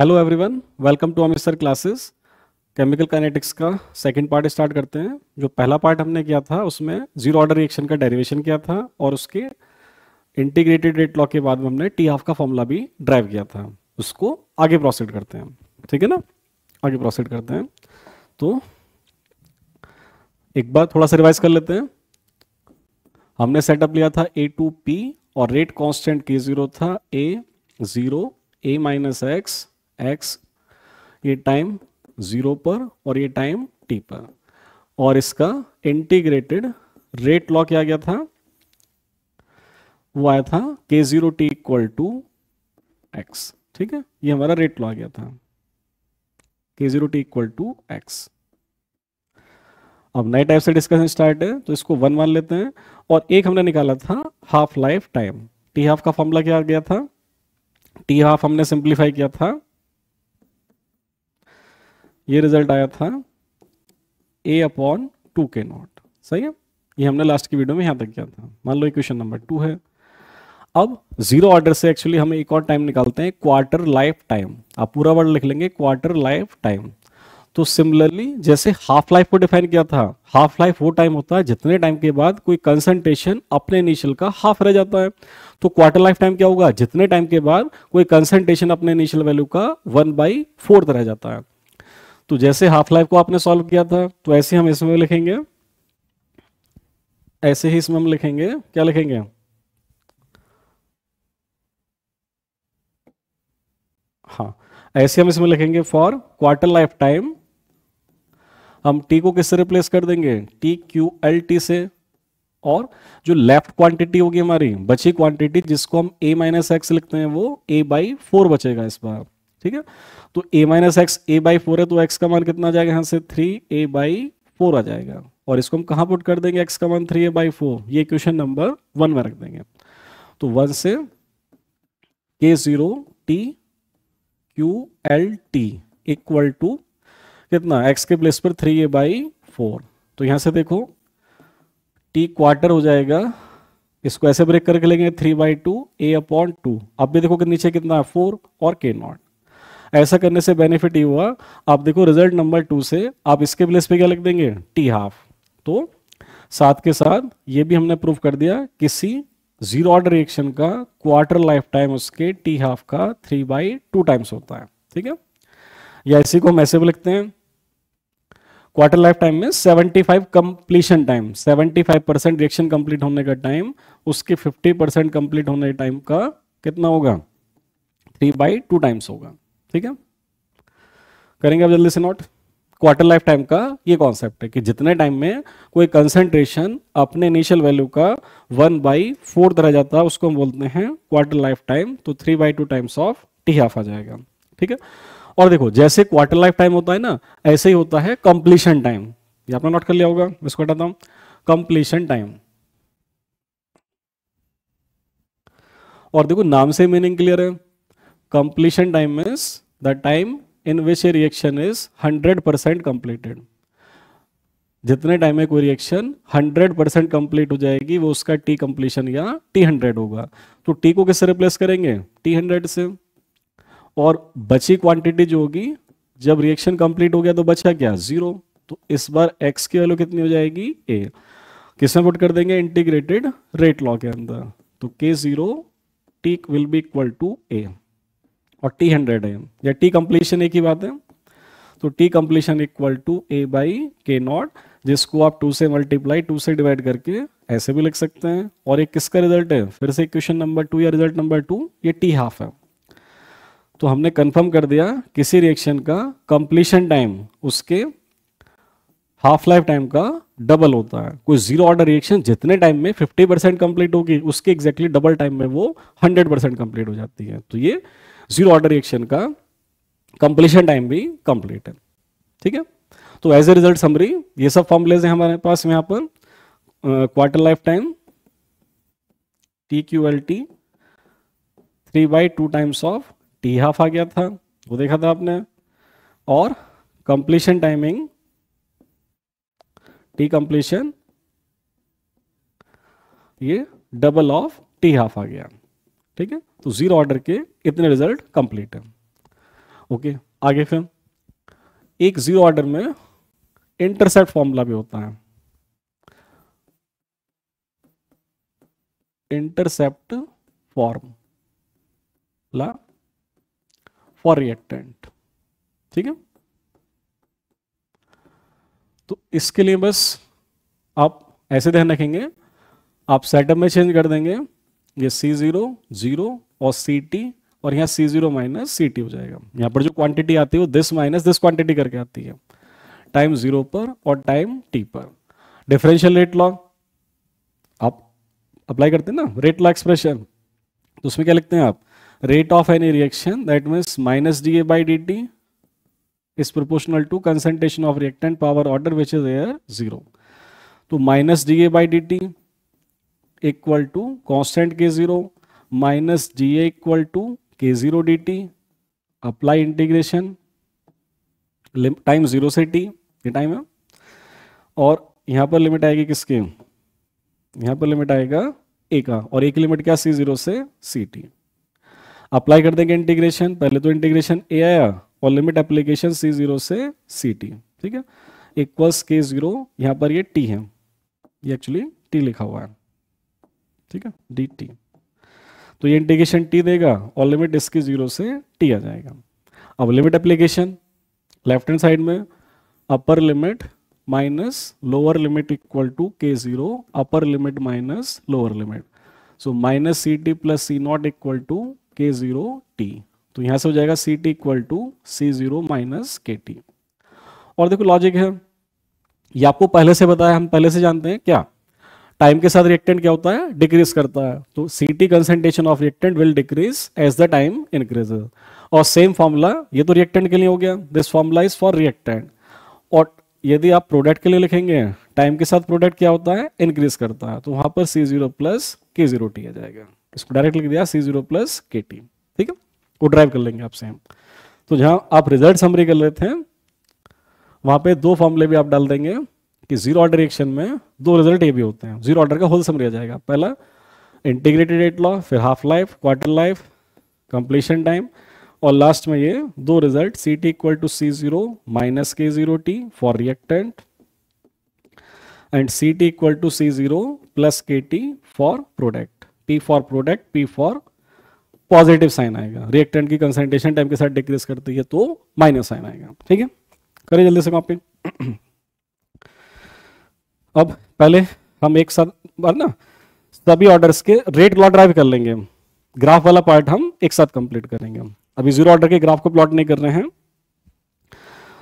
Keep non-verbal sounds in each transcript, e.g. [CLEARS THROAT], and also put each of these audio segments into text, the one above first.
Hello everyone welcome to Amritsar classes chemical kinetics का second part start करते हैं जो पहला पार्ट हमने किया था उसमें जीरो ऑर्डर रिएक्शन का डेरिवेशन किया था और उसके इंटीग्रेटेड रेट लॉ के बाद में हमने टी हाफ का फॉर्मूला भी ड्राइव किया था उसको आगे प्रोसीड करते हैं ठीक है ना आगे प्रोसीड करते हैं तो एक बार थोड़ा सा रिवाइज कर लेते हैं हमने सेटअप लिया था ए टू पी और रेट कॉन्स्टेंट के जीरो था A zero A minus X X ये टाइम ज़ीरो पर और ये टाइम टी पर और इसका इंटीग्रेटेड रेट लॉ क्या गया था वो आया था K zero T equal to X ठीक है ये हमारा रेट लॉ गया था K zero T equal to X अब नए टाइप से डिस्कशन स्टार्ट है तो इसको वन मान लेते हैं और एक हमने निकाला था half life time T half का फॉर्मूला क्या गया था टी हाफ हमने सिंप्लीफाई किया था ये रिजल्ट आया था A upon two K naught सही है ये हमने लास्ट की वीडियो में यहां तक किया था मान लो इक्वेशन नंबर टू है अब जीरो ऑर्डर से एक्चुअली हम एक और टाइम निकालते हैं क्वार्टर लाइफ टाइम आप पूरा वर्ड लिख लेंगे क्वार्टर लाइफ टाइम तो सिमिलरली जैसे हाफ लाइफ को डिफाइन किया था हाफ लाइफ वो टाइम होता है जितने टाइम के बाद कोई कंसंट्रेशन अपने इनिशियल का हाफ रह जाता है तो क्वार्टर लाइफ टाइम क्या होगा जितने टाइम के बाद कोई कंसंट्रेशन अपने इनिशियल वैल्यू का वन बाई फोर्थ रह जाता है तो जैसे हाफ लाइफ को आपने सॉल्व किया था तो ऐसे हम इसमें लिखेंगे ऐसे ही इसमें हम लिखेंगे क्या लिखेंगे हाँ ऐसे हम इसमें लिखेंगे फॉर क्वार्टर लाइफ टाइम हम टी को किससे रिप्लेस कर देंगे टी क्यू एल टी से और जो लेफ्ट क्वांटिटी होगी हमारी बची क्वांटिटी जिसको हम ए माइनस एक्स लिखते हैं वो ए बाई फोर बचेगा इस बार ठीक है तो ए minus X A by four है तो एक्स का मान कितना आ जाएगा यहाँ से थ्री ए बाई फोर आ जाएगा और इसको हम कहाँ पुट कर देंगे x का मान थ्री ए बाई फोर ये क्वेश्चन नंबर वन में रख देंगे तो वन से K zero T Q L T equal to कितना x के प्लेस पर थ्री ए बाई फोर तो यहाँ से देखो टी क्वार्टर हो जाएगा इसको ऐसे ब्रेक करके लेंगे three by two A upon two अब भी देखो कि नीचे कितना है फोर और के नॉट ऐसा करने से बेनिफिट ये हुआ आप देखो रिजल्ट नंबर टू से आप इसके प्लेस पे क्या लिख देंगे टी हाफ तो साथ के साथ ये भी हमने प्रूव कर दिया किसी जीरो ऑर्डर रिएक्शन का क्वार्टर लाइफ टाइम उसके टी हाफ का थ्री बाई टू टाइम्स होता है ठीक है या इसी को हम ऐसे भी लिखते हैं क्वार्टर लाइफ टाइम में 75 completion time 75 percent reaction complete होने का टाइम उसके 50 परसेंट कंप्लीट होने टाइम का कितना होगा थ्री बाई टू टाइम्स होगा ठीक है करेंगे आप जल्दी से नोट क्वार्टर लाइफ टाइम का ये कॉन्सेप्ट है कि जितने टाइम में कोई कंसेंट्रेशन अपने इनिशियल वैल्यू का वन बाई फोर धरा जाता है उसको हम बोलते हैं क्वार्टर लाइफ टाइम तो three by two times of T half आ जाएगा ठीक है और देखो जैसे क्वार्टर लाइफ टाइम होता है ना ऐसे ही होता है कंप्लीशन टाइम ये आपने नोट कर लिया होगा इसको हटाता हूँ कंप्लीशन टाइम और देखो नाम से मीनिंग क्लियर है completion time the the time in which a reaction is 100% completed जितने टाइम में कोई रिएक्शन 100 परसेंट कंप्लीट हो जाएगी वो उसका टी कंप्लीशन या टी हंड्रेड होगा तो टी को किससे रिप्लेस करेंगे टी हंड्रेड से और बची क्वांटिटी जो होगी जब रिएक्शन कंप्लीट हो गया तो बचा क्या जीरो तो इस बार एक्स की वैल्यू कितनी हो जाएगी ए किसमें पुट कर देंगे इंटीग्रेटेड रेट लॉ के अंदर तो K zero T will be equal to A और टी हंड्रेड है या टी कंप्लीशन एक ही बात है तो T completion equal to A by K naught जिसको आप टू से मल्टीप्लाई टू से डिवाइड करके ऐसे भी लिख सकते हैं और एक किसका रिजल्ट है फिर से क्वेश्चन नंबर टू या रिजल्ट नंबर टू ये टी हाफ है तो हमने कंफर्म कर दिया किसी रिएक्शन का कंप्लीशन टाइम उसके हाफ लाइफ टाइम का डबल होता है कोई जीरो ऑर्डर रिएक्शन जितने टाइम में 50 परसेंट कंप्लीट होगी उसके एग्जैक्टली exactly डबल टाइम में वो 100 परसेंट कंप्लीट हो जाती है तो ये जीरो ऑर्डर रिएक्शन का कंप्लीशन टाइम भी कंप्लीट है ठीक है तो एज ए रिजल्ट समरी ये सब फॉर्मुलेज हैं हमारे पास यहां पर quarter life time T Q L T three by two times of T half आ गया था वो देखा था आपने और कंप्लीशन टाइमिंग टी कंप्लीशन ये डबल ऑफ टी हाफ आ गया ठीक है तो जीरो ऑर्डर के इतने रिजल्ट कंप्लीट है ओके आगे फिर एक जीरो ऑर्डर में इंटरसेप्ट फॉर्मूला भी होता है इंटरसेप्ट फॉर्मूला फॉर रिएक्टेंट ठीक है तो इसके लिए बस आप ऐसे ध्यान रखेंगे आप सेटअप में चेंज कर देंगे ये सी जीरो जीरो और सी टी और यहाँ C zero minus C T हो जाएगा यहाँ पर जो क्वांटिटी आती है वो दिस माइनस दिस क्वांटिटी करके आती है टाइम जीरो पर और टाइम टी पर डिफरेंशियल रेट लॉ आप अप्लाई करते हैं ना रेट लॉ एक्सप्रेशन तो उसमें क्या लिखते हैं आप rate of any reaction that means minus D A by D T is proportional to concentration of reactant power order which is here zero तो minus D A by D T equal to constant K zero minus G A equal to K zero D T apply integration time zero से T ये time है और यहाँ पर limit आएगी किसके यहाँ पर लिमिट आएगा ए का और एक लिमिट क्या सी जीरो से सी टी अप्लाई कर देंगे इंटीग्रेशन पहले तो इंटीग्रेशन ए आया और लिमिट एप्लीकेशन सी जीरो से सी टी ठीक है इक्वल्स के जीरो यहाँ पर ये टी है ये एक्चुअली टी लिखा हुआ है ठीक है डी टी तो ये इंटीग्रेशन टी देगा और लिमिट इसके जीरो से टी आ जाएगा अब limit application left hand side में upper limit minus lower limit equal to K zero upper limit minus lower limit so minus C T plus C naught equal to K zero T तो यहां से हो जाएगा C T equal to C zero minus K T और देखो logic है ये आपको पहले से बताया हम पहले से जानते हैं क्या टाइम के साथ रिएक्टेंट क्या होता है डिक्रीज करता है तो C T concentration of reactant will decrease as the time increases और सेम फॉर्मूला ये तो रिएक्टेंट के लिए हो गया this formula is for reactant और यदि आप प्रोडक्ट के लिए लिखेंगे टाइम के साथ प्रोडक्ट क्या होता है इंक्रीज करता है तो वहां पर C zero plus K zero T आ जाएगा इसको डायरेक्ट लिख दिया C zero plus K T ठीक है वो ड्राइव कर लेंगे तो आप सेम तो जहां आप रिजल्ट समरी कर लेते हैं वहां पे दो फॉर्मूले भी आप डाल देंगे कि जीरो ऑर्डर रिएक्शन में दो रिजल्ट ये भी होते हैं जीरो ऑर्डर का होल सम लिया जाएगा पहला इंटीग्रेटेड एट लॉ फिर half life quarter life completion time और लास्ट में ये दो result C T equal to C zero minus K zero T for reactant and C T equal to C zero plus K T for product P for product P for positive sign आएगा reactant की concentration time के साथ decrease करती है तो minus sign आएगा ठीक है करें जल्दी से कॉपी अब पहले हम एक साथ बार ना सभी ऑर्डर्स के रेट प्लॉट ड्राइव कर लेंगे ग्राफ वाला पार्ट हम एक साथ कंप्लीट करेंगे अभी जीरो ऑर्डर के ग्राफ को प्लॉट नहीं कर रहे हैं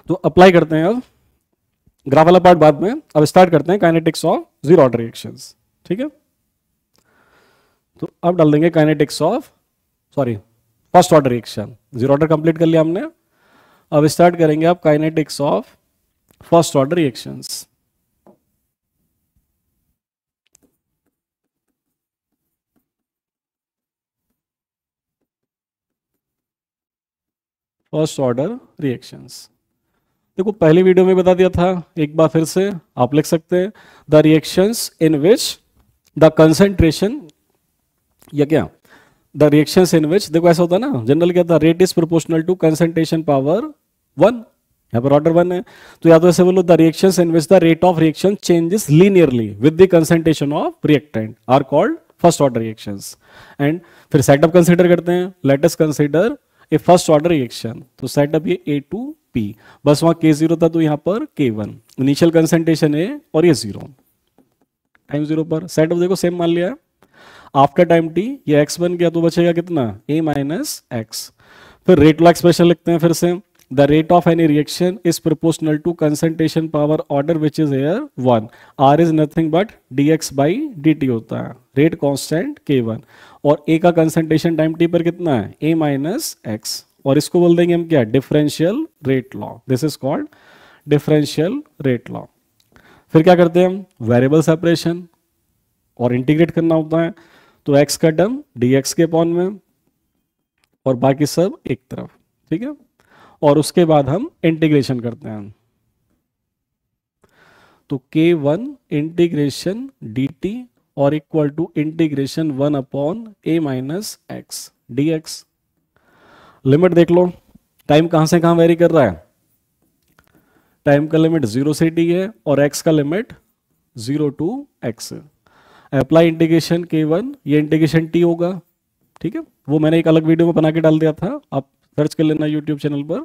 तो अप्लाई करते हैं अब ग्राफ वाला पार्ट बाद में अब स्टार्ट करते हैं kinetics of zero order reactions ठीक है तो अब डाल देंगे kinetics of sorry first order reaction zero order complete कर लिया हमने अब स्टार्ट करेंगे आप kinetics of first order reactions first order reactions देखो पहले वीडियो में बता दिया था एक बार फिर से आप लिख सकते हैं the reactions in which the concentration या क्या द रिएक्शंस इन विच देखो ऐसा होता है ना जनरल क्या था rate is proportional to concentration power one यहाँ पर ऑर्डर वन है तो या तो ऐसे बोलो the reaction in which the rate of reaction changes linearly with the concentration of reactant are called first order reactions and फिर सेटअप कंसीडर करते हैं latest consider A first order reaction तो सेट अब ये ए टू पी बस वहां के zero था तो यहां पर के वन इनिशियल कंसेंट्रेशन ए और ये जीरो टाइम जीरो पर सेट अब देखो सेम मान लिया आफ्टर टाइम टी ये एक्स बन गया तो बचेगा कितना ए माइनस एक्स फिर रेट ऑफ एक्सप्रेशन लिखते हैं फिर से the rate of any reaction is proportional to concentration power order which is here one R is nothing but D X by D T होता है रेट कॉन्स्टेंट के one और ए का कंसेंट्रेशन टाइम टी पर कितना है ए माइनस एक्स और इसको बोल देंगे हम क्या differential rate law this is called differential rate law फिर क्या करते हैं हम वेरिएबल सेपरेशन और इंटीग्रेट करना होता है तो एक्स का टर्म डीएक्स के पॉन में और बाकी सब एक तरफ ठीक है और उसके बाद हम इंटीग्रेशन करते हैं तो के वन इंटीग्रेशन डी टी और equal to integration one upon A minus X D X limit देख लो टाइम कहां से कहां वेरी कर रहा है टाइम का लिमिट जीरो से डी है और एक्स का limit zero to x apply integration K one ये इंटीग्रेशन टी होगा ठीक है वो मैंने एक अलग वीडियो में बना के डाल दिया था आप सर्च कर लेना यूट्यूब चैनल पर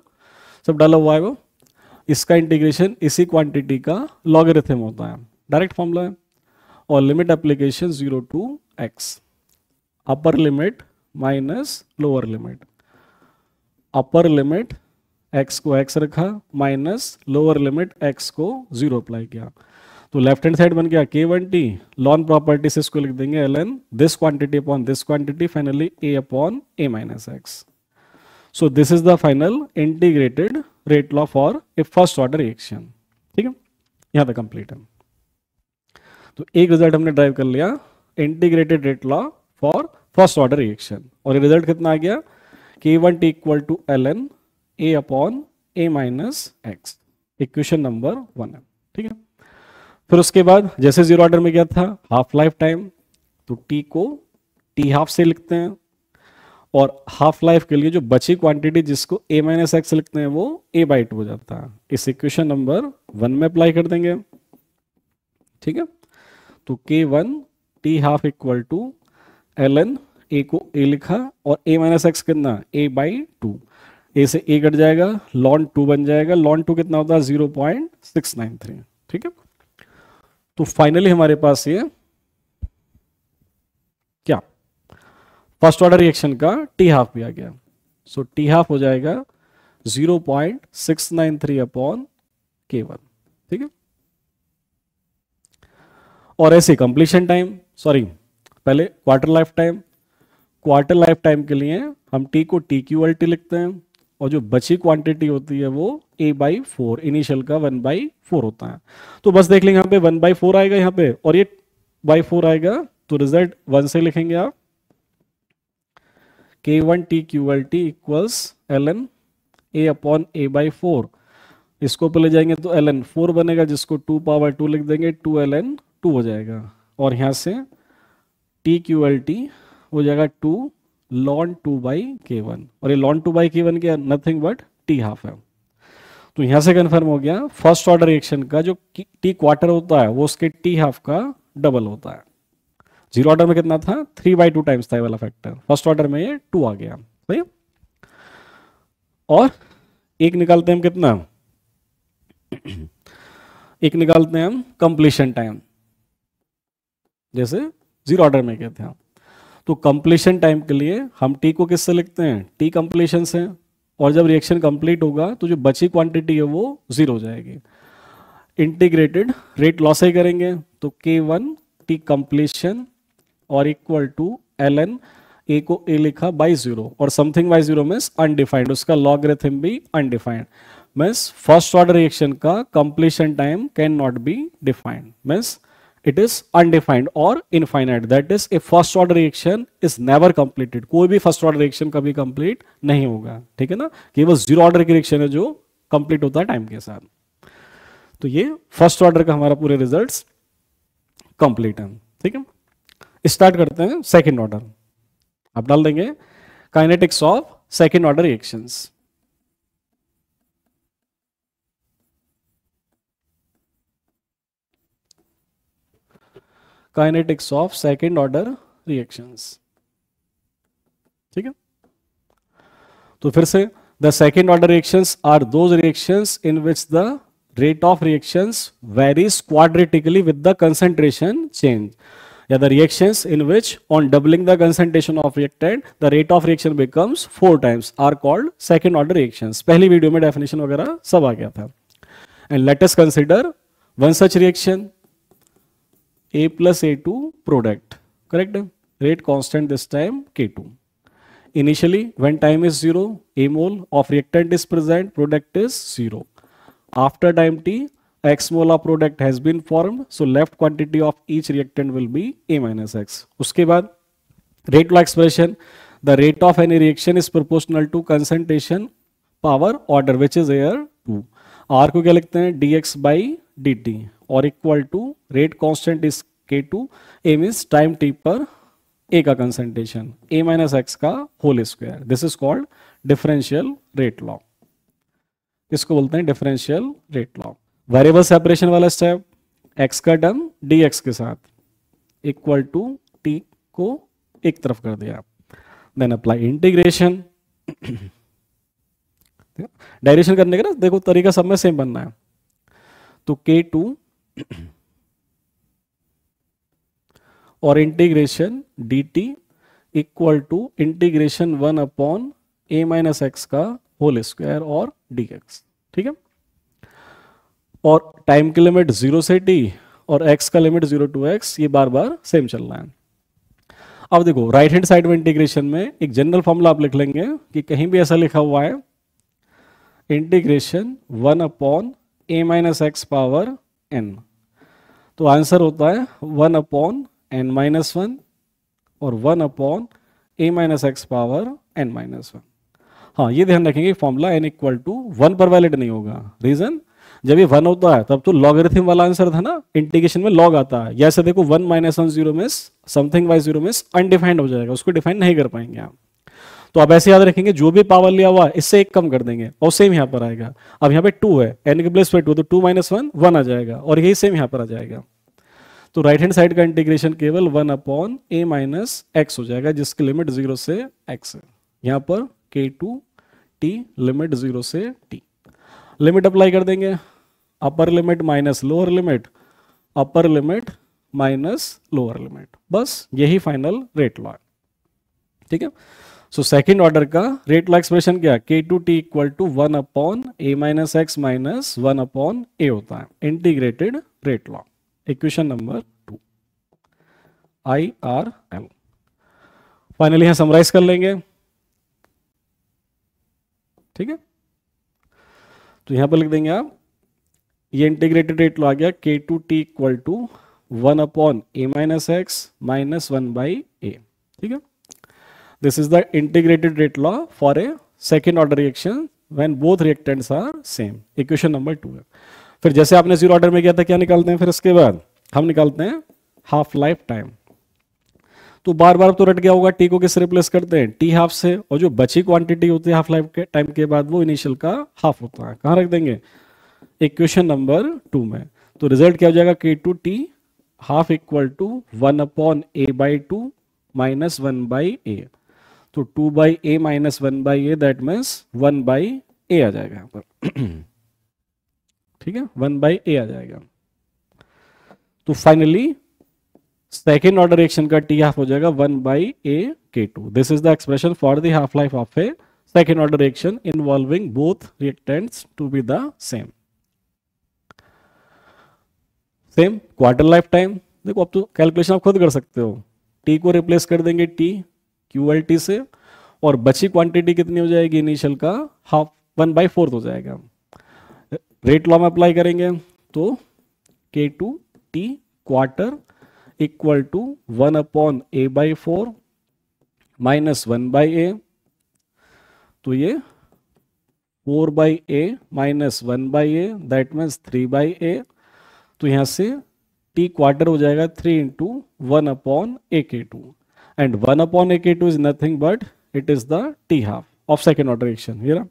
सब डाला हुआ है वो इसका इंटीग्रेशन इसी क्वांटिटी का लॉगरिथम होता है डायरेक्ट फॉर्मूला है और limit application zero to X upper limit minus lower limit upper limit X को एक्स रखा माइनस लोअर लिमिट एक्स को जीरो अप्लाई किया तो लेफ्ट हैंड साइड बन गया K one T lawn property से इसको लिख देंगे L N this quantity upon this quantity finally A upon A minus X so this is the final integrated rate law for a first order reaction ठीक है यहां तक complete है तो एक रिजल्ट हमने ड्राइव कर लिया integrated rate law for first order reaction और रिजल्ट कितना आ गया K one T equal to L N A upon A minus X equation number one है ठीक है फिर उसके बाद जैसे जीरो ऑर्डर में गया था हाफ लाइफ टाइम तो टी को टी हाफ से लिखते हैं और हाफ लाइफ के लिए जो बची क्वांटिटी जिसको ए माइनस एक्स लिखते हैं वो ए बाई टू हो जाता है इस इक्वेशन नंबर वन में अप्लाई कर देंगे ठीक है तो के one T half equal to L N A को ए लिखा और ए माइनस एक्स कितना ए बाई टू ए से ए कट जाएगा लॉन टू बन जाएगा लॉन टू कितना होता है zero point six nine three ठीक है तो फाइनली हमारे पास ये क्या फर्स्ट ऑर्डर रिएक्शन का टी हाफ भी आ गया सो so, टी हाफ हो जाएगा zero point six nine three upon K one ठीक है और ऐसे कंप्लीशन टाइम सॉरी पहले quarter life time quarter life time के लिए हम टी को टी क्यू एल टी लिखते हैं और जो बची क्वांटिटी होती है वो ए बाई फोर इनिशियल का वन बाई फोर होता है तो बस देख लेंगे यहाँ पे वन बाई फोर आएगा यहाँ पे और ये बाई फोर आएगा तो रिजल्ट वन से लिखेंगे आप K one T Q L T equals L N A upon A by four इसको पे ले जाएंगे तो एल एन फोर बनेगा जिसको टू पावर टू लिख देंगे टू एल एन टू हो जाएगा और यहाँ से टी क्यू एल टी हो जाएगा two lawn two by K one और ये lawn two by K one क्या नथिंग बट टी हाफ है तो यहाँ से कन्फर्म हो गया फर्स्ट ऑर्डर रिएक्शन का जो टी क्वार्टर होता है वो उसके टी हाफ का डबल होता है जीरो ऑर्डर में कितना था थ्री बाई टू टाइम्स था ये वाला फैक्टर फर्स्ट ऑर्डर में ये टू आ गया भाई और एक निकालते हैं हम कितना एक निकालते हैं हम कंप्लीशन टाइम जैसे जीरो ऑर्डर में कहते हैं तो कंप्लीशन टाइम के लिए हम टी को किससे लिखते हैं टी कंप्लीशन से और जब रिएक्शन कंप्लीट होगा तो जो बची क्वांटिटी है वो जीरो हो जाएगी इंटीग्रेटेड रेट लॉस ही करेंगे तो के वन टी कंप्लीशन और equal to L N A को ए लिखा बाई जीरो और something by zero means undefined उसका लॉगरिथम भी undefined means first order reaction का completion time can not be defined means it is undefined और infinite that is a first order reaction is never completed कोई भी first order reaction कभी complete नहीं होगा ठीक है ना केवल जीरो ऑर्डर की रिएक्शन है जो कंप्लीट होता है टाइम के साथ तो ये फर्स्ट ऑर्डर का हमारा पूरे रिजल्ट कंप्लीट है ठीक है स्टार्ट करते हैं सेकेंड ऑर्डर आप डाल देंगे kinetics of second order reactions kinetics of second order reactions ठीक है तो फिर से the second order reactions are those reactions in which the rate of reactions vary quadratically with the concentration change या the reactions in which on doubling the concentration of reacted the rate of reaction becomes four times are called second order reaction पहली video में definition वगैरह सब आ गया था and latest consider one such reaction a plus a2 product correct rate constant this time k2 initially when time is 0 a mole of reactant is present product is 0 after time t x mole of product has been formed so left quantity of each reactant will be a minus x uske baad rate law expression the rate of any reaction is proportional to concentration power order which is here 2 r ko kya likhte hain dx by dt और equal to rate constant is k two a means time T पर a का concentration a minus x का whole square this is called differential rate law इसको बोलते हैं differential rate law variable separation वाला step x का term d x के साथ इक्वल टू टी को एक तरफ कर दिया देन अप्लाई इंटीग्रेशन डायरेक्शन करने का ना देखो तरीका सब में सेम बनना है तो के टू और integration D T equal to integration one upon A minus x का होल स्क्वायर और डी एक्स ठीक है और टाइम की लिमिट जीरो से टी और एक्स का लिमिट जीरो टू एक्स ये बार बार सेम चल रहा है अब देखो राइट हैंड साइड में इंटीग्रेशन में एक जनरल फॉर्मूला आप लिख लेंगे कि कहीं भी ऐसा लिखा हुआ है इंटीग्रेशन वन अपॉन ए माइनस एक्स पावर एन तो आंसर होता है one upon N minus one और वन अपॉन ए minus x power N minus one हाँ ये ध्यान रखेंगे formula n equal to one पर वैलिड नहीं होगा रीजन जब ये वन होता है तब तो लॉगरिथम वाला आंसर था ना इंटीग्रेशन में लॉग आता है जैसे देखो वन माइनस वन जीरो में समथिंग वाई जीरो में अनडिफाइंड हो जाएगा उसको डिफाइन नहीं कर पाएंगे आप तो आप ऐसे याद रखेंगे जो भी पावर लिया हुआ इससे एक कम कर देंगे और सेम यहां पर आएगा अब यहां पे टू है एन के प्लेस पे टू तो टू माइनस वन वन आ जाएगा और यही सेम यहां पर आ जाएगा तो राइट हैंड साइड का इंटीग्रेशन केवल वन अपॉन ए माइनस एक्स हो जाएगा जिसकी लिमिट जीरो से एक्स है यहां पर k two t limit zero से टी लिमिट अप्लाई कर देंगे upper limit minus lower limit upper limit minus lower limit बस यही फाइनल रेट लॉ ठीक है सो सेकेंड ऑर्डर का रेट लॉ एक्सप्रेशन क्या k two T equal to one upon A minus x minus one upon a होता है integrated rate law equation number two I R M finally यहां summarize कर लेंगे ठीक है तो यहां पर लिख देंगे आप ये इंटीग्रेटेड रेट लॉ आ गया k two T equal to one upon A minus x minus one by a ठीक है This is the integrated rate law for a second order reaction when both reactants are same. Equation number 2 है फिर जैसे आपने zero order में किया था क्या निकालते हैं फिर इसके बाद हम निकालते हैं half life time तो बार बार तो रट गया होगा टी को किस रिप्लेस करते हैं टी हाफ से और जो बची क्वांटिटी होती है हाफ लाइफ के टाइम के बाद वो इनिशियल का हाफ होता है कहाँ रख देंगे इक्वेशन नंबर टू में तो रिजल्ट क्या हो जाएगा k two t half equal to one upon A by two minus one by a तो two by a minus one by a that means one by a आ जाएगा यहाँ पर ठीक है वन बाई ए आ जाएगा तो फाइनली सेकेंड ऑर्डर रिएक्शन का टी हाफ हो जाएगा वन बाई ए के two this is the expression for the half life of a second order reaction involving both reactants to be the same same quarter life time देखो अब तो calculation आप खुद कर सकते हो टी को रिप्लेस कर देंगे टी क्यू से और बची क्वांटिटी कितनी हो जाएगी इनिशियल का हाफ वन बाई फोर्थ हो जाएगा रेट लॉ में अप्लाई करेंगे तो k two t quarter equal to one upon A by four minus one by a तो ये four by a minus one by a that means three by a तो यहां से टी क्वार्टर हो जाएगा three into one upon a के two and 1 upon a k2 is nothing but it is the T half of second order reaction here ना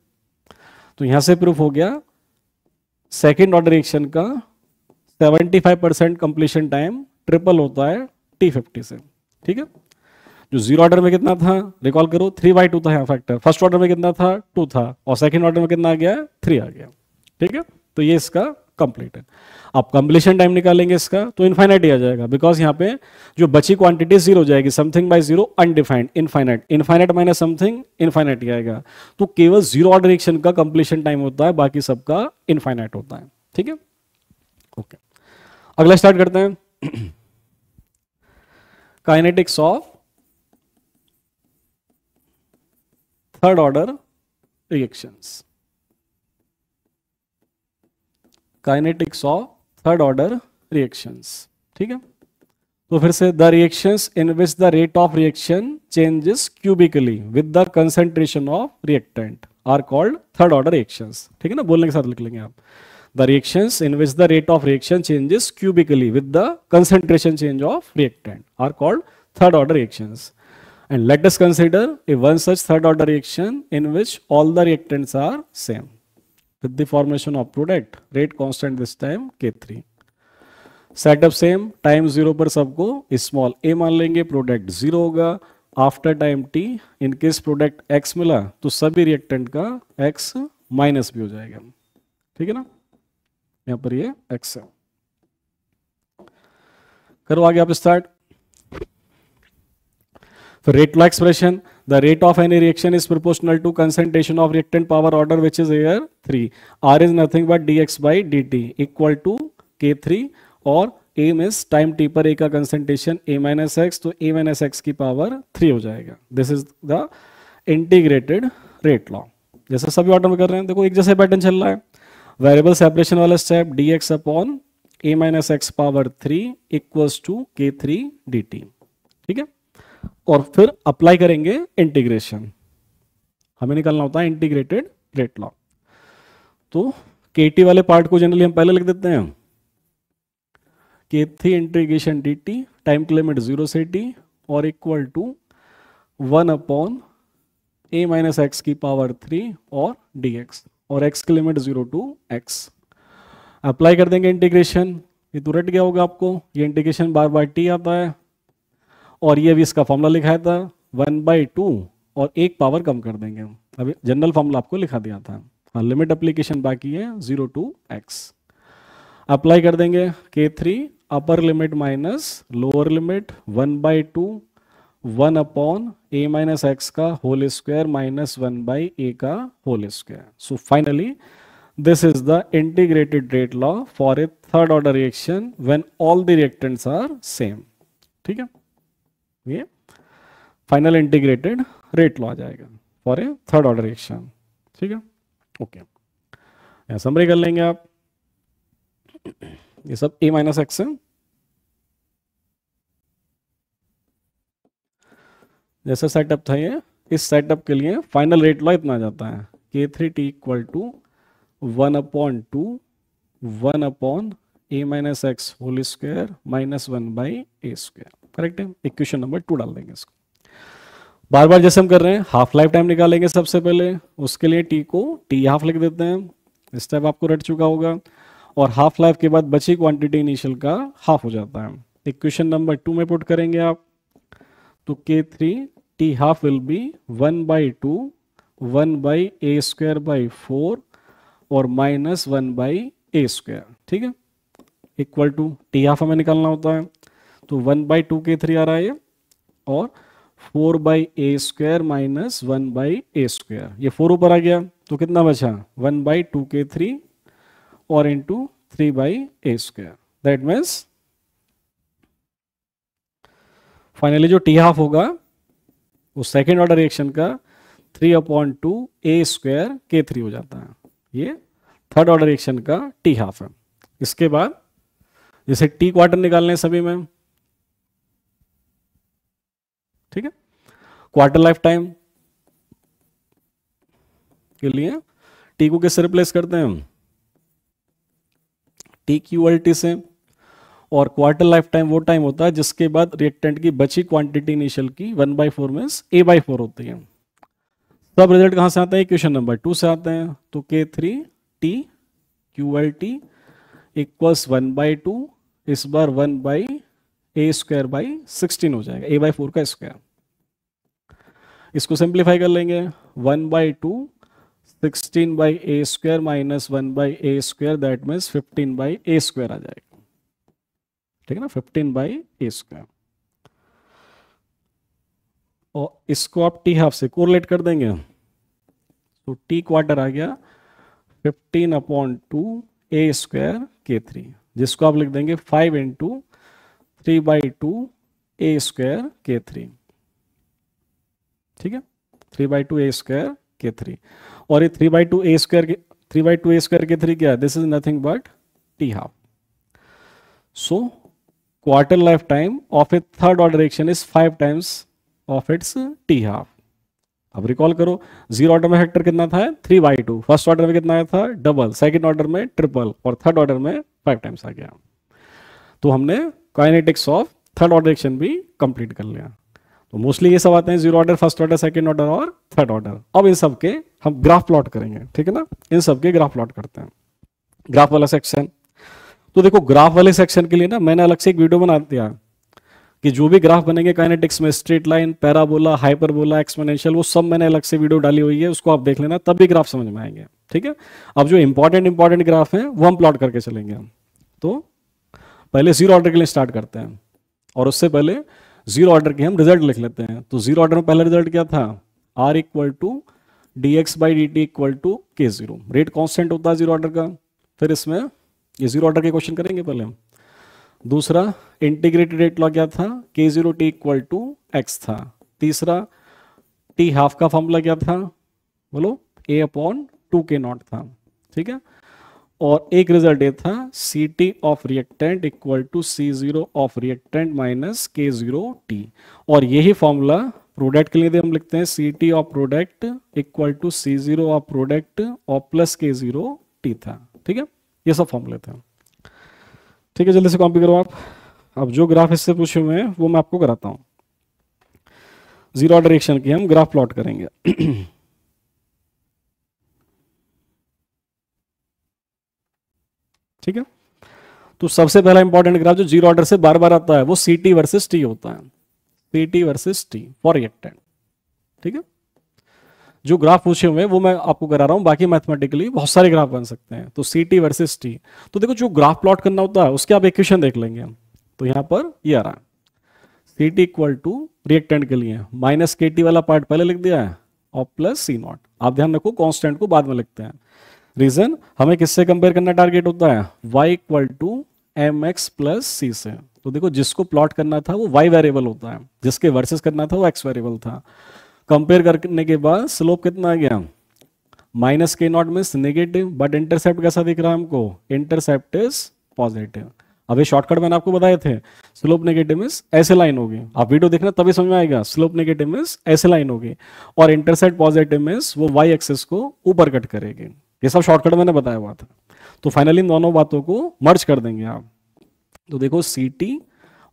तो यहाँ से प्रूफ हो गया सेकेंड ऑर्डर रिएक्शन का 75 परसेंट कंप्लीशन टाइम ट्रिपल होता है टी फिफ्टी से ठीक है जो जीरो ऑर्डर में कितना था रिकॉल करो थ्री बाई टू था यहाँ फैक्टर फर्स्ट ऑर्डर में कितना था टू था और सेकंड ऑर्डर में कितना आ गया थ्री आ गया ठीक है तो ये इसका कंप्लीट है आप कंप्लीशन टाइम निकालेंगे इसका तो इनफाइनाइट ही आ जाएगा बिकॉज यहाँ पे जो बची क्वांटिटी जीरो जाएगी something by zero undefined infinite infinite minus something infinite ही आएगा तो केवल जीरो ऑर्डर एक्शन का कंप्लीशन टाइम होता है बाकी सबका इनफाइनाइट होता है ठीक है ओके अगला स्टार्ट करते हैं kinetics of third order reactions kinetics of third order reactions ठीक है तो फिर से the reactions in which the rate of reaction changes cubically with the concentration of reactant are called third order reactions ठीक है ना बोलने के साथ लिख लेंगे आप the reactions in which the rate of reaction changes cubically with the concentration change of reactant are called third order reactions and let us consider a one such third order reaction in which all the reactants are same with the formation of product rate constant this time k3 setup same time zero पर सबको small a मान लेंगे product zero होगा after time t in case product x मिला तो सभी reactant का x minus भी हो जाएगा ठीक है ना यहाँ पर ये एक्स है करो आगे आप स्टार्ट फिर rate law expression the rate of any reaction is proportional to concentration of reactant power order which is here 3 r is nothing but dx by dt equal to k3 और M is time T पर a का concentration a minus x तो ए minus x की power three हो जाएगा this is the integrated rate law जैसे सभी auto में कर रहे हैं देखो एक जैसे पैटर्न चल रहा है वेरिएबल सेपरेशन वाला step d x upon A minus x power three equals to k three d t ठीक है और फिर अप्लाई करेंगे इंटीग्रेशन हमें निकालना होता है इंटीग्रेटेड रेट लॉ तो के टी वाले पार्ट को जनरली हम पहले लिख देते हैं k three integration D t time की लिमिट जीरो से टी और equal to one upon A minus x की पावर थ्री और डी एक्स और एक्स की limit zero to x apply कर देंगे इंटीग्रेशन ये तो रट गया होगा आपको ये इंटीग्रेशन बार बार टी आता है और ये अभी इसका फॉर्मूला लिखाया था वन बाई टू और एक पावर कम कर देंगे अभी जनरल फॉर्मूला आपको लिखा दिया था लिमिट हाँ, अप्लीकेशन बाकी है जीरो टू एक्स अप्लाई कर देंगे k three upper limit minus lower limit one by two one upon A minus x का whole square minus one by a का whole square so finally this is the integrated rate law for a third order reaction when all the reactants are same ठीक है ये final integrated rate law आ जाएगा for a third order reaction ठीक है okay summary कर लेंगे आप ये सब ए माइनस एक्स है जैसा सेटअप था ये इस सेटअप के लिए फाइनल रेट लॉ इतना जाता है k three T equal to one upon two one upon A minus x whole square minus one by A square correct है इक्वेशन नंबर टू डाल देंगे इसको बार बार जैसे हम कर रहे हैं हाफ लाइफ टाइम निकालेंगे सबसे पहले उसके लिए टी को टी हाफ लिख देते हैं स्टेप आपको रट चुका होगा और हाफ लाइफ के बाद बची क्वांटिटी इनिशियल का हाफ हो जाता है इक्वेशन नंबर टू में पुट करेंगे आप तो k three t half will be one by two one by A square by four और minus one by A square ठीक है इक्वल टू टी हाफ हमें निकालना होता है तो one by two k three आ रहा है और four by A square minus one by A square ये फोर ऊपर आ गया तो कितना बचा one by two k three और into three by A square that means finally जो टी हाफ होगा वो सेकेंड ऑर्डर रिएक्शन का three upon two a square k three हो जाता है ये थर्ड ऑर्डर रिएक्शन का टी हाफ है इसके बाद जैसे टी क्वार्टर निकालने सभी में ठीक है क्वार्टर लाइफ टाइम के लिए टी को किससे रिप्लेस करते हैं टी क्यू एल टी से और क्वार्टर लाइफ टाइम वो टाइम होता है जिसके बाद रिएक्टेंट की बची क्वांटिटी इनिशियल की वन बाई फोर में ए बाई फोर होती है सब रिजल्ट कहां से आते हैं क्वेश्चन नंबर टू से आते हैं तो k three t Q L T equals one by two इस बार one by A square by sixteen हो जाएगा ए बाई फोर का स्क्वायर इसको सिंप्लीफाई कर लेंगे one by two sixteen by A square minus one by A square that means fifteen by A square आ जाएगा ठीक है ना फिफ्टीन बाई ए स्क्वायर और इसको आप टी हाफ से कोरिलेट कर देंगे तो टी क्वार्टर आ गया fifteen upon two a square k three जिसको आप लिख देंगे five into three by two a square k three ठीक है three by two a square k three और ये three by two a square k three by two a square k three क्या this is nothing but T half so quarter life time of a third order action is five times of its T half अब recall करो zero order में factor कितना था three by two first order में कितना आया था double second order में ट्रिपल और थर्ड ऑर्डर में फाइव टाइम्स आ गया तो हमने kinetics of third order action भी कंप्लीट कर लिया तो मोस्टली ये सब आते हैं zero order first order second order और थर्ड ऑर्डर अब इन सब के हम ग्राफ प्लॉट करेंगे ठीक है ना इन सब के ग्राफ प्लॉट करते हैं ग्राफ वाला सेक्शन तो देखो ग्राफ वाले सेक्शन के लिए ना मैंने अलग से एक वीडियो बना दिया कि जो भी ग्राफ बनेंगे काइनेटिक्स में straight line parabola hyperbola exponential वो सब मैंने अलग से वीडियो डाली हुई है उसको आप देख लेना तब भी ग्राफ समझ में आएंगे ठीक है अब जो इंपॉर्टेंट इंपॉर्टेंट ग्राफ है वो हम प्लॉट करके चलेंगे हम तो पहले जीरो ऑर्डर के लिए स्टार्ट करते हैं और उससे पहले जीरो ऑर्डर के हम रिजल्ट लिख लेते हैं तो जीरो ऑर्डर में पहला रिजल्ट क्या था R equal to D X by D T equal to K zero rate constant होता है जीरो ऑर्डर का फिर इसमें ये जीरो ऑर्डर के क्वेश्चन करेंगे पहले हम दूसरा इंटीग्रेटेड रेट लॉ क्या था K zero T equal to X था तीसरा टी हाफ का फॉर्मूला क्या था बोलो A upon two K naught था ठीक है और एक रिजल्ट ये था C T of reactant equal to C zero of reactant minus K zero T और यही फॉर्मूला प्रोडक्ट के लिए हम लिखते हैं C T of product equal to C zero of product of plus K zero T था ठीक है ये सब फॉर्मूले थे ठीक है जल्दी से कॉपी करो आप अब जो ग्राफ इससे पूछे हुए हैं वो मैं आपको कराता हूँ जीरो डायरेक्शन की हम ग्राफ प्लॉट करेंगे [CLEARS THROAT] ठीक है तो सबसे पहला इंपॉर्टेंट ग्राफ जो जीरो ऑर्डर से बार बार आता है वो सी टी वर्सेस टी होता है C T versus T for reactant ठीक है जो ग्राफ पूछे हुए वो मैं आपको करा रहा हूं बाकी मैथमेटिकली बहुत सारे ग्राफ बन सकते हैं तो सी टी वर्सेस टी तो देखो जो ग्राफ प्लॉट करना होता है उसके आप इक्वेशन देख लेंगे तो यहां पर ये आ रहा है C T equal to reactant के लिए माइनस के टी वाला पार्ट पहले लिख दिया है और प्लस सी नॉट आप ध्यान रखो कॉन्स्टेंट को बाद में लिखते हैं रीजन हमें किससे कंपेयर करना टारगेट होता है Y equal to M X plus C से तो देखो जिसको प्लॉट करना था वो वाई वेरिएबल होता है जिसके वर्सेस करना था वो एक्स वेरिएबल था कंपेयर करने के बाद स्लोप कितना आ गया minus K naught means negative but intercept कैसा दिख रहा है हमको इंटरसेप्ट इज पॉजिटिव अभी शॉर्टकट मैंने आपको बताए थे स्लोप नेगेटिव मीन्स ऐसे लाइन होगी आप वीडियो देखना तभी समझ में आएगा स्लोप नेगेटिव मीन्स ऐसे लाइन होगी और इंटरसेप्ट पॉजिटिव मीन्स वो वाई एक्सेस को ऊपर कट करेगी ये सब शॉर्टकट मैंने बताया हुआ था तो फाइनली इन दोनों बातों को मर्ज कर देंगे आप तो देखो सी टी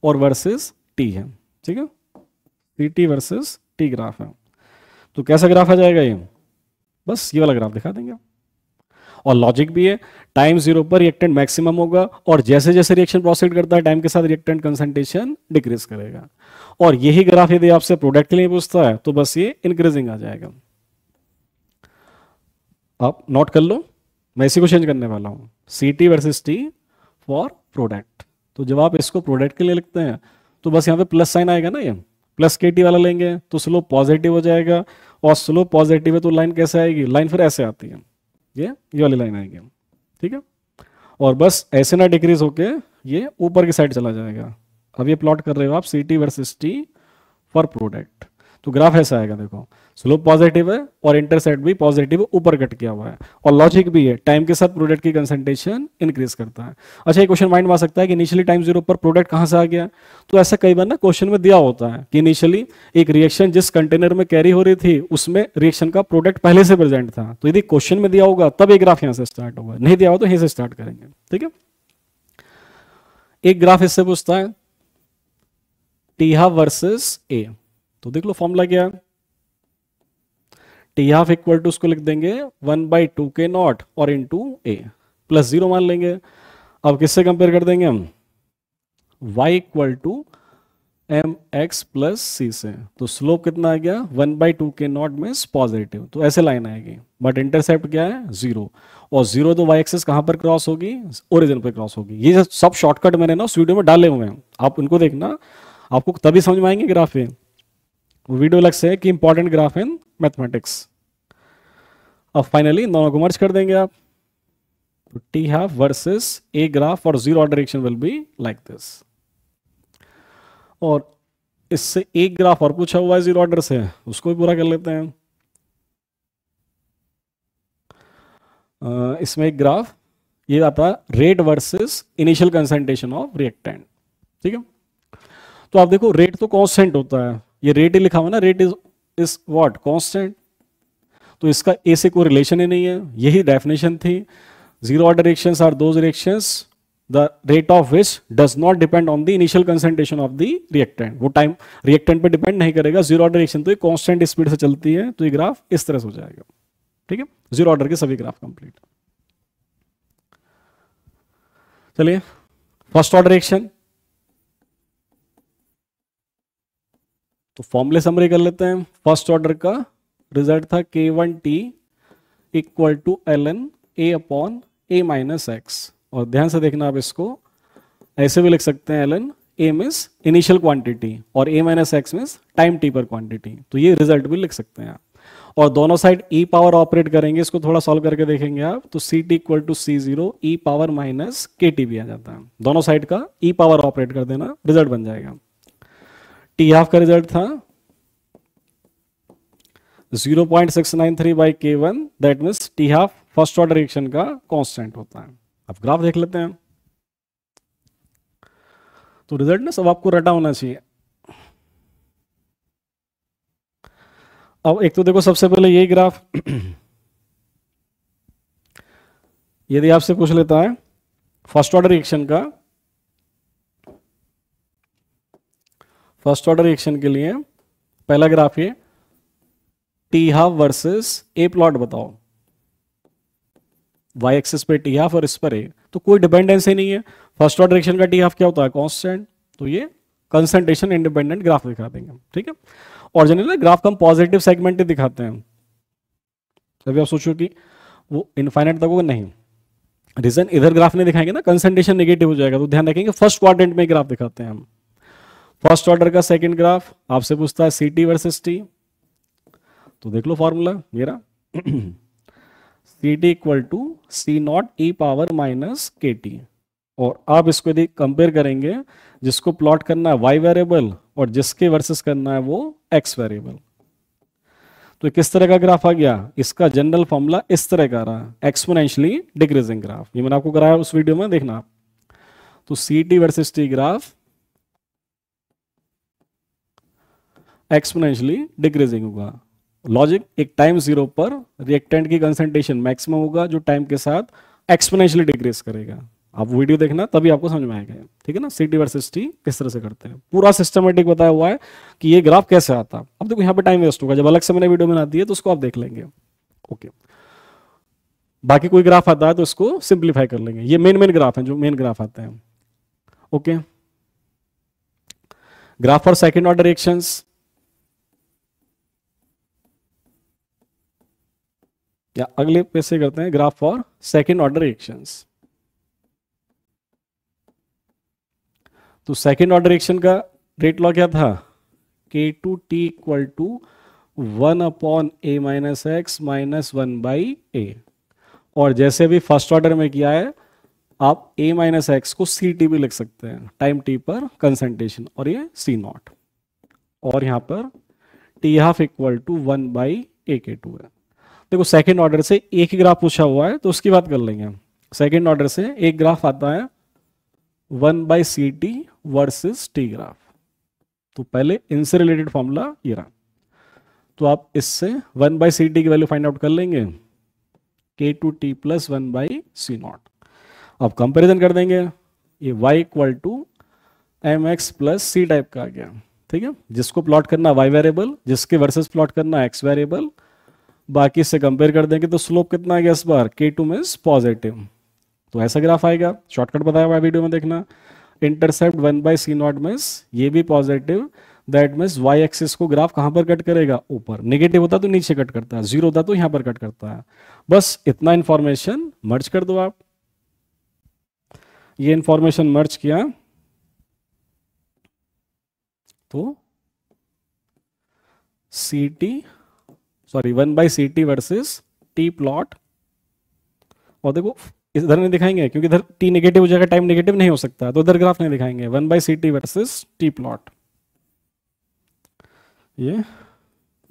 और वर्सेस टी है ठीक है C T versus T graph है तो कैसा ग्राफ आ जाएगा ये बस ये वाला ग्राफ दिखा देंगे और लॉजिक भी है टाइम जीरो पर रिएक्टेंट मैक्सिमम होगा और जैसे जैसे रिएक्शन प्रोसीड करता है टाइम के साथ रिएक्टेंट कंसंट्रेशन डिक्रीज करेगा और यही ग्राफ यदि आपसे प्रोडक्ट के लिए पूछता है तो बस ये इंक्रीजिंग आ जाएगा आप नोट कर लो मैं इसी को चेंज करने वाला हूँ C T versus T for product तो जब आप इसको प्रोडक्ट के लिए लिखते हैं तो बस यहाँ पे प्लस साइन आएगा ना ये प्लस के टी वाला लेंगे तो स्लो पॉजिटिव हो जाएगा और स्लो पॉजिटिव है तो लाइन कैसे आएगी लाइन फिर ऐसे आती है ये ये वाली लाइन आएगी ठीक है और बस ऐसे ना डिक्रीज होके ये ऊपर की साइड चला जाएगा अब ये प्लॉट कर रहे हो आप C T versus T for product तो ग्राफ ऐसा आएगा देखो स्लोप पॉजिटिव है और इंटरसेट भी पॉजिटिव ऊपर कट किया हुआ है और लॉजिक भी है टाइम के साथ प्रोडक्ट की कंसंट्रेशन इंक्रीज करता है अच्छा ये क्वेश्चन माइंड में आ सकता है कि इनिशियली टाइम जीरो पर प्रोडक्ट कहाँ से आ गया तो ऐसा कई बार ना क्वेश्चन में दिया होता है कि इनिशियली एक रिएक्शन जिस कंटेनर में कैरी हो रही थी उसमें रिएक्शन का प्रोडक्ट पहले से प्रेजेंट था तो यदि क्वेश्चन में दिया होगा तब एक ग्राफ यहाँ से स्टार्ट होगा नहीं दिया होगा तो यहीं से स्टार्ट करेंगे ठीक है एक ग्राफ इससे पूछता है टीहा वर्सेस ए तो देख लो फॉर्मूला क्या है टी हाफ इक्वल टू उसको लिख देंगे one by two K naught और into A plus zero मान लेंगे अब किससे कंपेयर कर देंगे हम y equal to M X plus C से तो स्लोप कितना आ गया one by two K naught means positive तो ऐसे लाइन आएगी बट इंटरसेप्ट क्या है जीरो और जीरो तो वाई एक्सेस कहाँ पर क्रॉस होगी ओरिजिन पर क्रॉस होगी ये सब शॉर्टकट मैंने ना उस वीडियो में डाले हुए हैं आप उनको देखना आपको तभी समझ में आएंगे ग्राफ में वीडियो अलग से है कि इंपॉर्टेंट ग्राफ इन मैथमेटिक्स और फाइनली इन दोनों को मर्ज कर देंगे आप T half versus A graph और zero direction will be like this और इससे एक ग्राफ और पूछा हुआ है जीरो ऑर्डर से उसको भी पूरा कर लेते हैं इसमें एक ग्राफ ये आता है rate versus initial concentration of reactant ठीक है तो आप देखो रेट तो कॉन्स्टेंट होता है ये रेट ही लिखा हुआ ना rate is is what constant तो इसका ए से कोई रिलेशन ही नहीं है यही डेफिनेशन थी जीरो ऑर्डर आर दो reactions the rate of which does not depend on the initial concentration of the reactant वो टाइम रिएक्टेंट पे डिपेंड नहीं करेगा जीरो ऑर्डर तो ये कॉन्स्टेंट स्पीड से चलती है तो ये ग्राफ इस तरह से हो जाएगा ठीक है जीरो ऑर्डर के सभी ग्राफ कंप्लीट चलिए फर्स्ट ऑर्डर रिएक्शन तो फॉर्मुले समरी कर लेते हैं फर्स्ट ऑर्डर का रिजल्ट था K one T equal to L N A upon A minus X और ध्यान से देखना आप इसको ऐसे भी लिख सकते हैं एल एन ए मिस इनिशियल क्वांटिटी और ए माइनस एक्स मिस टाइम टी पर क्वांटिटी तो ये रिजल्ट भी लिख सकते हैं आप और दोनों साइड ई पावर ऑपरेट करेंगे इसको थोड़ा सॉल्व करके देखेंगे आप तो C T equal to C zero E power minus K T भी आ जाता है दोनों साइड का ई पावर ऑपरेट कर देना रिजल्ट बन जाएगा टी हाफ का रिजल्ट था 0.693 by K one that mean T half first order reaction का कॉन्स्टेंट होता है अब ग्राफ देख लेते हैं तो रिजल्ट ना सब आपको रटा होना चाहिए अब एक तो देखो सबसे पहले यही ग्राफ [CLEARS THROAT] यदि आपसे पूछ लेता है फर्स्ट ऑर्डर रिएक्शन का फर्स्ट ऑर्डर रिएक्शन के लिए पहला ग्राफ ये T half versus A plot बताओ वाई एक्सिस पे टी हाफ और इस पर ए तो कोई डिपेंडेंस ही नहीं है फर्स्ट ऑर्डर रिएक्शन का टी हाफ क्या होता है कॉन्स्टेंट तो ये कंसेंट्रेशन इंडिपेंडेंट ग्राफ दिखा देंगे ठीक है और जनरल ग्राफ का हम पॉजिटिव सेगमेंट ही दिखाते हैं अभी आप सोचो कि वो इनफाइनाइट तक होगा नहीं रीजन इधर ग्राफ नहीं दिखाएंगे ना कंसेंट्रेशन नेगेटिव हो जाएगा तो ध्यान रखेंगे फर्स्ट क्वाड्रेंट में ग्राफ दिखाते हैं हम फर्स्ट ऑर्डर का सेकंड ग्राफ आपसे पूछता है सी टी वर्सेस टी तो देख लो फॉर्मूला मेरा C T equal to C naught E power minus K T और आप इसको यदि कंपेयर करेंगे जिसको प्लॉट करना है वाई वेरिएबल और जिसके वर्सेस करना है वो एक्स वेरिएबल तो किस तरह का ग्राफ आ गया इसका जनरल फॉर्मूला इस तरह का रहा एक्सपोनेंशियली डिक्रीजिंग ग्राफ ये मैंने आपको कराया उस वीडियो में देखना आप तो C T versus T graph exponentially decreasing होगा लॉजिक एक टाइम जीरो पर रिएक्टेंट की कंसेंट्रेशन मैक्सिमम होगा जो टाइम के साथ एक्सपोनेंशियली डिक्रीज करेगा आप वीडियो देखना तभी आपको समझ में आएगा ठीक है ना सिटी वर्सेस टी किस तरह से करते हैं पूरा सिस्टमेटिक बताया हुआ है कि ये ग्राफ कैसे आता अब देखो यहाँ पे टाइम वेस्ट होगा जब अलग से मैंने वीडियो बना दी तो उसको आप देख लेंगे ओके बाकी कोई ग्राफ आता है तो उसको सिंप्लीफाई कर लेंगे ये मेन मेन ग्राफ है जो मेन ग्राफ आते हैं okay graph for second order reactions या अगले पे से करते हैं graph for second order reactions तो सेकेंड ऑर्डर रिएक्शन का रेट लॉ क्या था K two T equal to one upon A minus x minus one by A और जैसे अभी फर्स्ट ऑर्डर में किया है आप ए माइनस एक्स को सी टी भी लिख सकते हैं टाइम टी पर कंसेंट्रेशन और ये सी नॉट और यहां पर T half equal to one by ए के टू है देखो सेकंड ऑर्डर से एक ही ग्राफ पूछा हुआ है तो उसकी बात कर लेंगे हम सेकेंड ऑर्डर से एक ग्राफ आता है one by C T versus T graph तो पहले इनसे रिलेटेड फॉर्मूला ये रहा तो आप इससे वन बाई सी टी की वैल्यू फाइंड आउट कर लेंगे K two T plus one by C naught आप कंपेरिजन कर देंगे ये Y equal to M X plus C type का आ गया ठीक है जिसको प्लॉट करना वाई वेरिएबल जिसके वर्सेस प्लॉट करना एक्स वेरिएबल बाकी से कंपेयर कर देंगे तो स्लोप कितना आ गया इस बार के टू मीन पॉजिटिव तो ऐसा ग्राफ आएगा शॉर्टकट बताया हुआ वीडियो में देखना intercept one by C naught mean ये भी positive that means Y axis को ग्राफ कहाँ पर कट करेगा ऊपर निगेटिव होता तो नीचे कट करता है जीरो होता तो यहाँ पर कट करता है बस इतना इन्फॉर्मेशन मर्ज कर दो आप ये इन्फॉर्मेशन मर्ज किया तो C T sorry one by C T versus T plot और देखो इधर नहीं दिखाएंगे क्योंकि इधर टी नेगेटिव हो जाएगा टाइम नेगेटिव नहीं हो सकता तो उधर ग्राफ नहीं दिखाएंगे one by C T versus T plot ये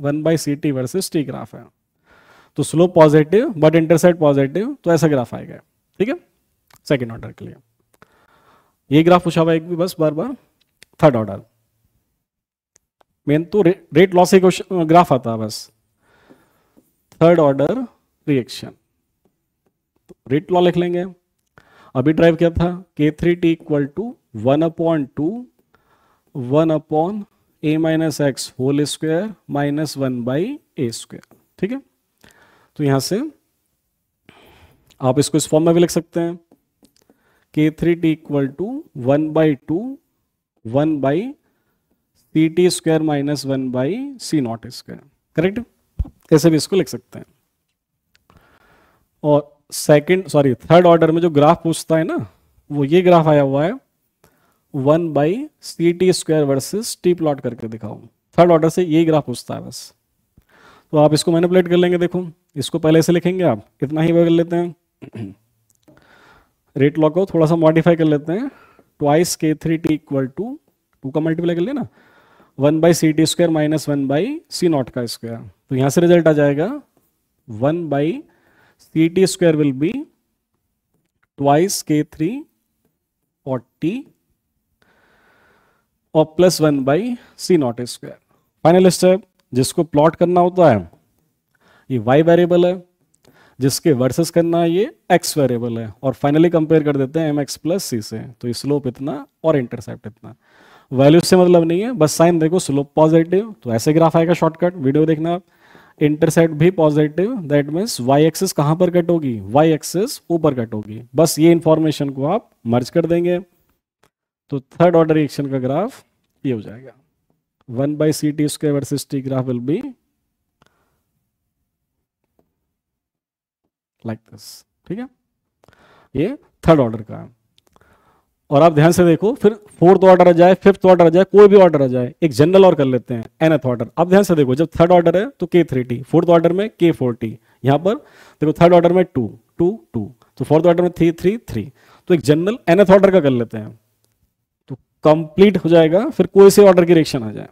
one by C T versus T graph है तो slope positive but intercept positive तो ऐसा ग्राफ आएगा ठीक है सेकेंड ऑर्डर के लिए ये ग्राफ पूछा हुआ एक भी बस बार बार थर्ड ऑर्डर मेन तो रे, रेट लॉस ही ग्राफ आता है बस थर्ड ऑर्डर रिएक्शन तो रेट लॉ लिख लेंगे अभी ड्राइव क्या था K three T equal to one upon two one upon A minus x whole square minus one by A square ठीक है तो यहां से आप इसको इस फॉर्म में भी लिख सकते हैं K three T equal to one by two one by C T square minus one by C naught square correct ऐसे भी इसको लिख सकते हैं और सेकंड सॉरी थर्ड ऑर्डर में जो ग्राफ पूछता है ना वो ये ग्राफ आया हुआ है one by C T square versus T plot करके दिखाऊं थर्ड ऑर्डर से ये ग्राफ पूछता है बस तो आप इसको मैनिपुलेट कर लेंगे देखो इसको पहले से लिखेंगे आप इतना ही कर लेते हैं रेट लॉ को थोड़ा सा मॉडिफाई कर लेते हैं twice K three T equal to two का मल्टीप्लाई कर लेना one by C T square minus one by C naught का स्क्वायर तो यहां से रिजल्ट आ जाएगा one by C T square will be twice K three forty और plus one by C naught square final step जिसको plot करना होता है ये वाई वेरिएबल है जिसके वर्सेस करना है ये एक्स वेरिएबल है और फाइनली कंपेयर कर देते हैं एम एक्स प्लस सी से तो ये स्लोप इतना और इंटरसेप्ट इतना वैल्यू से मतलब नहीं है बस साइन देखो स्लोप पॉजिटिव तो ऐसे ग्राफ आएगा शॉर्टकट वीडियो देखना आप इंटरसेक्ट भी positive that means Y axis कहाँ पर कट होगी वाई एक्सेस ऊपर कट होगी बस ये इंफॉर्मेशन को आप मर्ज कर देंगे तो थर्ड ऑर्डर रिएक्शन का ग्राफ ये हो जाएगा one by C T square versus T graph will be like this ठीक है ये थर्ड ऑर्डर का है और आप ध्यान से देखो फिर फोर्थ ऑर्डर आ जाए फिफ्थ ऑर्डर आ जाए कोई भी ऑर्डर आ जाए एक जनरल और कर लेते हैं एनएथ ऑर्डर आप ध्यान से देखो जब थर्ड ऑर्डर है तो k three T fourth order में के फोर टी यहाँ पर देखो थर्ड ऑर्डर में टू टू टू तो फोर्थ ऑर्डर में थ्री थ्री थ्री तो एक जनरल एथ ऑर्डर का कर लेते हैं तो कंप्लीट हो जाएगा फिर कोई से ऑर्डर की रिएक्शन आ जाए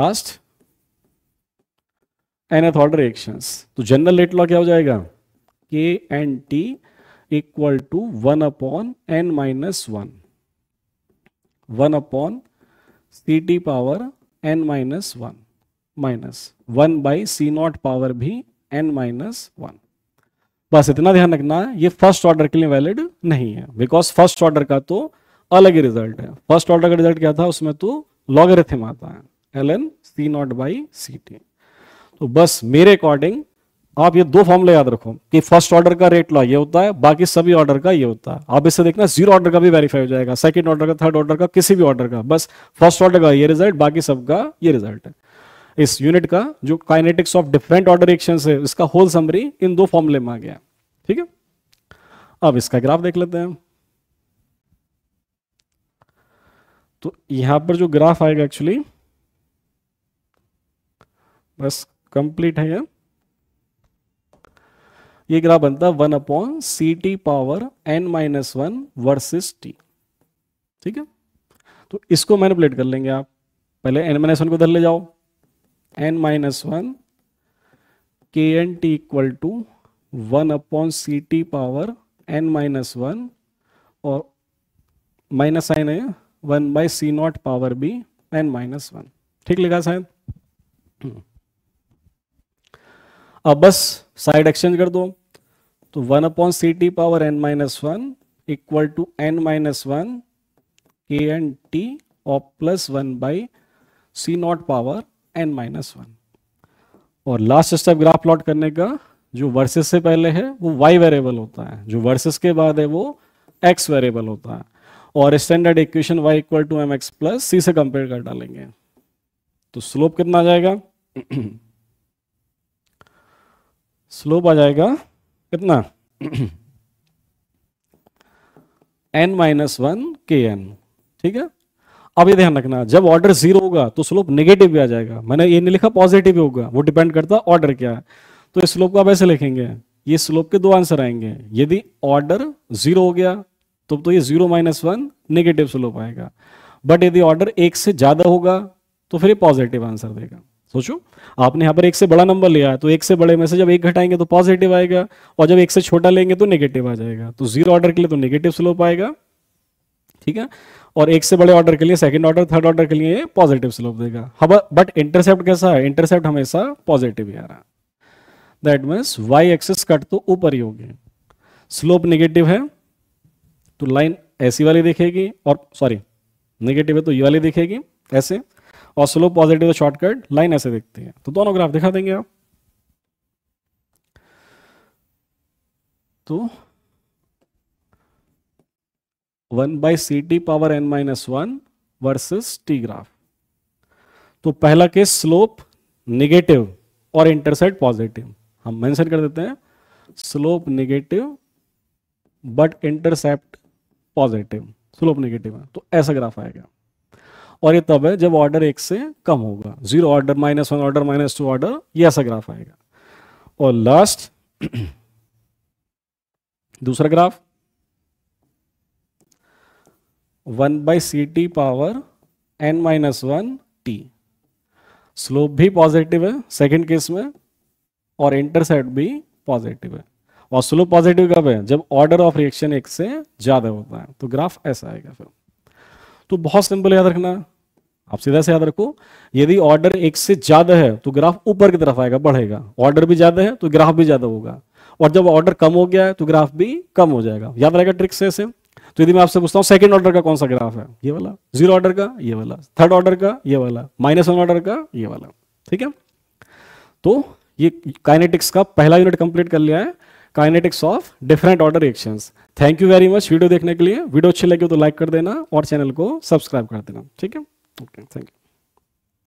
लास्ट एथ ऑर्डर रिएक्शन तो जनरल लेट लॉ क्या हो जाएगा K N T equal to one upon N minus one one upon C T power N minus one minus one by C not power भी N minus one बस इतना ध्यान रखना ये फर्स्ट ऑर्डर के लिए वैलिड नहीं है बिकॉज फर्स्ट ऑर्डर का तो अलग ही रिजल्ट है फर्स्ट ऑर्डर का रिजल्ट क्या था उसमें तो लॉगरिथम आता है L N C naught by C T तो बस मेरे अकॉर्डिंग आप ये दो फॉर्मुले याद रखो कि फर्स्ट ऑर्डर का रेट लॉ ये होता है बाकी सभी ऑर्डर का ये होता है आप इसे देखना जीरो ऑर्डर का भी वेरीफाई हो जाएगा सेकंड ऑर्डर का थर्ड ऑर्डर का किसी भी ऑर्डर का बस फर्स्ट ऑर्डर का ये रिजल्ट बाकी सबका ये रिजल्ट है इस यूनिट का जो kinetics of different order action है इसका होल समरी इन दो फॉर्मुले में आ गया ठीक है अब इसका ग्राफ देख लेते हैं तो यहां पर जो ग्राफ आएगा एक्चुअली बस कंप्लीट है यह ये ग्राफ बनता है one upon C T power N minus one versus T ठीक है तो इसको मैनिपुलेट कर लेंगे आप पहले एन माइनस वन को धर ले जाओ एन माइनस वन के N T equal to one upon C T power N minus one और माइनस साइन है one by C not power B N minus one ठीक लिखा शायद अब बस साइड एक्सचेंज कर दो तो one upon C T power N minus one equal to N minus one के एन टी और plus one by C not power N minus one और लास्ट स्टेप ग्राफ प्लॉट करने का जो वर्सेस से पहले है वो वाई वेरिएबल होता है जो वर्सेस के बाद है वो एक्स वेरिएबल होता है और standard equation Y equal to M X plus C से कंपेयर कर डालेंगे तो स्लोप कितना आ जाएगा [CLEARS THROAT] स्लोप आ जाएगा कितना एन माइनस वन के एन ठीक है अब ये ध्यान रखना जब ऑर्डर जीरो होगा तो स्लोप नेगेटिव भी आ जाएगा मैंने ये नहीं लिखा पॉजिटिव भी होगा वो डिपेंड करता है ऑर्डर क्या है तो इस स्लोप को आप ऐसे लिखेंगे ये स्लोप के दो आंसर आएंगे यदि ऑर्डर जीरो हो गया तो तो ये zero minus one negative slope आएगा बट यदि ऑर्डर एक से ज़्यादा होगा तो फिर ये पॉजिटिव आंसर देगा सोचो आपने यहाँ पर एक से बड़ा नंबर लिया है तो एक से बड़े में से जब एक घटाएंगे तो पॉजिटिव आएगा और जब एक से छोटा लेंगे तो नेगेटिव आ जाएगा तो जीरो ऑर्डर के लिए तो नेगेटिव स्लोप आएगा ठीक है और एक से बड़े ऑर्डर के लिए सेकंड ऑर्डर थर्ड ऑर्डर के लिए पॉजिटिव स्लोप देगा हब बट इंटरसेप्ट कैसा है इंटरसेप्ट हमेशा पॉजिटिव ही आ रहा that means Y axis cut तो ऊपर ही होगी स्लोप निगेटिव है तो लाइन ऐसी वाली दिखेगी और सॉरी निगेटिव है तो ये वाली दिखेगी ऐसे और स्लोप पॉजिटिव शॉर्टकट लाइन ऐसे दिखती है तो दोनों ग्राफ दिखा देंगे आप तो one by C T power N minus one versus T graph तो पहला केस स्लोप निगेटिव और इंटरसेट पॉजिटिव हम मेंशन कर देते हैं slope negative but intercept positive slope negative है तो ऐसा ग्राफ आएगा और ये तब है जब ऑर्डर एक से कम होगा zero order minus one order minus two order ये ऐसा ग्राफ आएगा और लास्ट [CLEARS THROAT] दूसरा graph one by C T power N minus one T slope भी पॉजिटिव है सेकंड केस में और इंटरसेप्ट भी पॉजिटिव है और स्लोप पॉजिटिव कब है जब ऑर्डर ऑफ रिएक्शन एक से ज़्यादा होता है तो ग्राफ ऐसा आएगा फिर तो बहुत सिंपल याद रखना आप सीधा से याद रखो यदि ऑर्डर एक से ज्यादा है तो ग्राफ ऊपर की तरफ आएगा बढ़ेगा ऑर्डर भी ज्यादा है तो ग्राफ भी ज्यादा होगा और जब ऑर्डर कम हो गया है तो ग्राफ भी कम हो जाएगा याद रहेगा ट्रिक से ऐसे तो यदि मैं आपसे पूछता हूँ सेकंड ऑर्डर का कौन सा ग्राफ है ये वाला जीरो ऑर्डर का ये वाला थर्ड ऑर्डर का ये वाला माइनस वन ऑर्डर का ये वाला ठीक है तो ये काइनेटिक्स का पहला यूनिट कंप्लीट कर लिया है kinetics of different order reactions thank you very much video देखने के लिए वीडियो अच्छी लगी तो लाइक कर देना और चैनल को सब्सक्राइब कर देना ठीक है ओके थैंक यू